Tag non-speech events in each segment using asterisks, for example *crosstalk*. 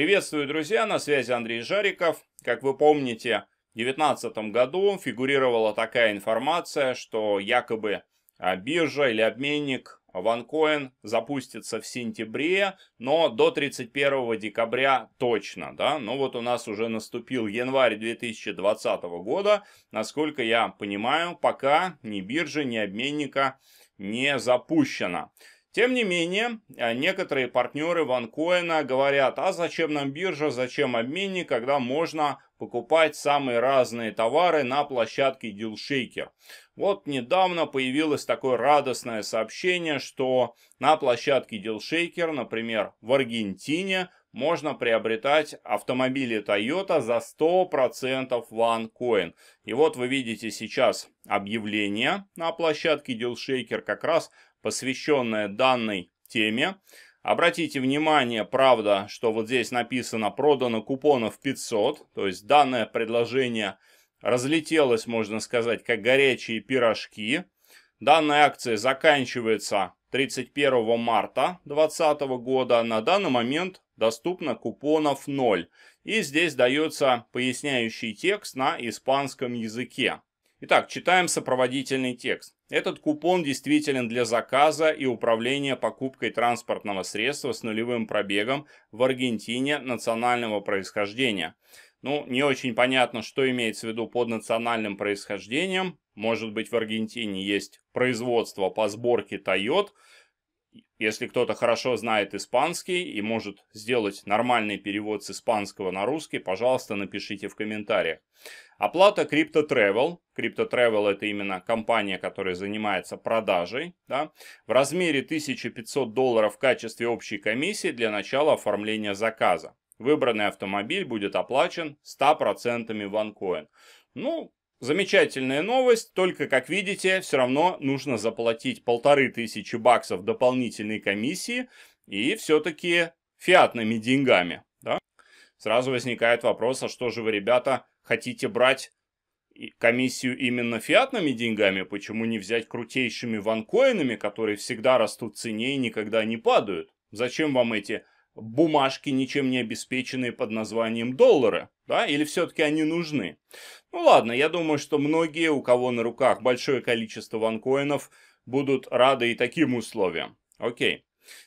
Приветствую, друзья, на связи Андрей Жариков. Как вы помните, в 2019 году фигурировала такая информация, что якобы а, биржа или обменник OneCoin запустится в сентябре, но до 31 декабря точно, да, Но ну вот у нас уже наступил январь 2020 года, насколько я понимаю, пока ни биржа, ни обменника не запущена. Тем не менее, э, некоторые партнеры ванкоина говорят, а зачем нам биржа, зачем обменник, когда можно покупать самые разные товары на площадке DealShaker. Вот недавно появилось такое радостное сообщение, что на площадке DealShaker, например, в Аргентине, можно приобретать автомобили Toyota за 100% OneCoin. И вот вы видите сейчас объявление на площадке DealShaker, как раз посвященное данной теме. Обратите внимание, правда, что вот здесь написано «продано купонов 500», то есть данное предложение разлетелось, можно сказать, как горячие пирожки. Данная акция заканчивается 31 марта 2020 года. На данный момент доступно купонов 0. И здесь дается поясняющий текст на испанском языке. Итак, читаем сопроводительный текст. Этот купон действителен для заказа и управления покупкой транспортного средства с нулевым пробегом в Аргентине национального происхождения. Ну, не очень понятно, что имеется в виду под национальным происхождением. Может быть, в Аргентине есть производство по сборке Toyota, если кто-то хорошо знает испанский и может сделать нормальный перевод с испанского на русский, пожалуйста, напишите в комментариях. Оплата Crypto Travel. Crypto Travel это именно компания, которая занимается продажей. Да, в размере 1500 долларов в качестве общей комиссии для начала оформления заказа. Выбранный автомобиль будет оплачен 100% в OneCoin. Ну, Замечательная новость, только, как видите, все равно нужно заплатить полторы тысячи баксов дополнительной комиссии и все-таки фиатными деньгами. Да? Сразу возникает вопрос, а что же вы, ребята, хотите брать комиссию именно фиатными деньгами? Почему не взять крутейшими ванкоинами, которые всегда растут в цене и никогда не падают? Зачем вам эти бумажки, ничем не обеспеченные под названием доллары, да, или все-таки они нужны. Ну ладно, я думаю, что многие, у кого на руках большое количество ванкоинов, будут рады и таким условиям. Окей.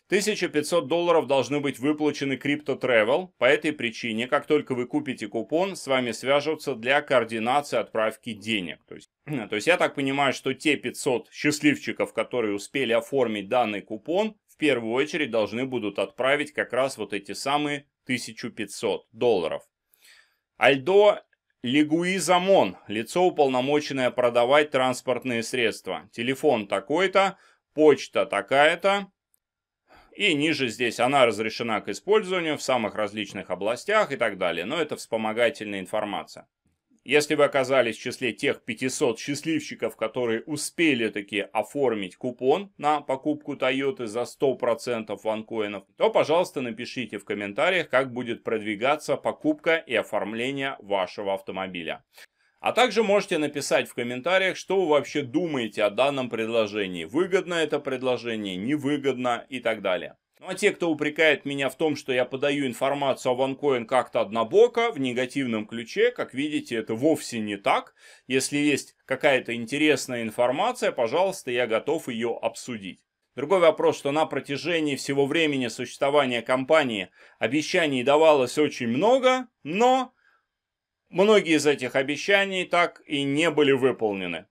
1500 долларов должны быть выплачены Crypto Travel. По этой причине, как только вы купите купон, с вами свяжутся для координации отправки денег. То есть, *clears throat* то есть я так понимаю, что те 500 счастливчиков, которые успели оформить данный купон, в первую очередь должны будут отправить как раз вот эти самые 1500 долларов. Альдо Легуиз лицо уполномоченное продавать транспортные средства. Телефон такой-то, почта такая-то. И ниже здесь она разрешена к использованию в самых различных областях и так далее. Но это вспомогательная информация. Если вы оказались в числе тех 500 счастливчиков, которые успели таки оформить купон на покупку Toyota за 100% ванкоинов, то, пожалуйста, напишите в комментариях, как будет продвигаться покупка и оформление вашего автомобиля. А также можете написать в комментариях, что вы вообще думаете о данном предложении. Выгодно это предложение, невыгодно и так далее. Ну а те, кто упрекает меня в том, что я подаю информацию о OneCoin как-то однобоко, в негативном ключе, как видите, это вовсе не так. Если есть какая-то интересная информация, пожалуйста, я готов ее обсудить. Другой вопрос, что на протяжении всего времени существования компании обещаний давалось очень много, но многие из этих обещаний так и не были выполнены.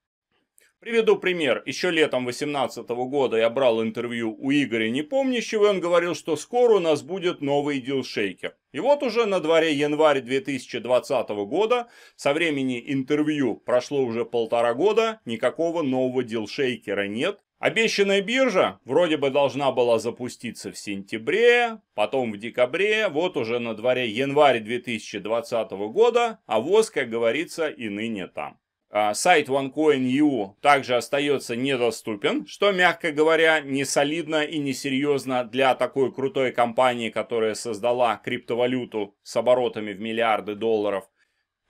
Приведу пример. Еще летом 2018 года я брал интервью у Игоря Непомнящего, и он говорил, что скоро у нас будет новый дилшейкер. И вот уже на дворе январь 2020 года, со времени интервью прошло уже полтора года, никакого нового дилшейкера нет. Обещанная биржа вроде бы должна была запуститься в сентябре, потом в декабре, вот уже на дворе январь 2020 года, а ВОЗ, как говорится, и ныне там. А, сайт OneCoin.io также остается недоступен, что, мягко говоря, не солидно и несерьезно для такой крутой компании, которая создала криптовалюту с оборотами в миллиарды долларов.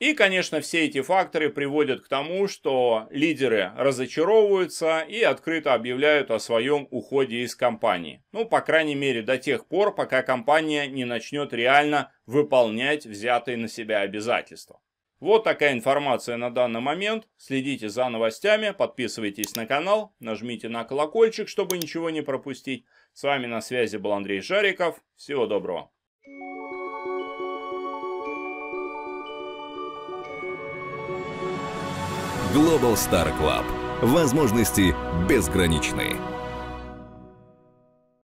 И, конечно, все эти факторы приводят к тому, что лидеры разочаровываются и открыто объявляют о своем уходе из компании. Ну, по крайней мере, до тех пор, пока компания не начнет реально выполнять взятые на себя обязательства. Вот такая информация на данный момент. Следите за новостями, подписывайтесь на канал, нажмите на колокольчик, чтобы ничего не пропустить. С вами на связи был Андрей Жариков. Всего доброго. Global Star Club. Возможности безграничные.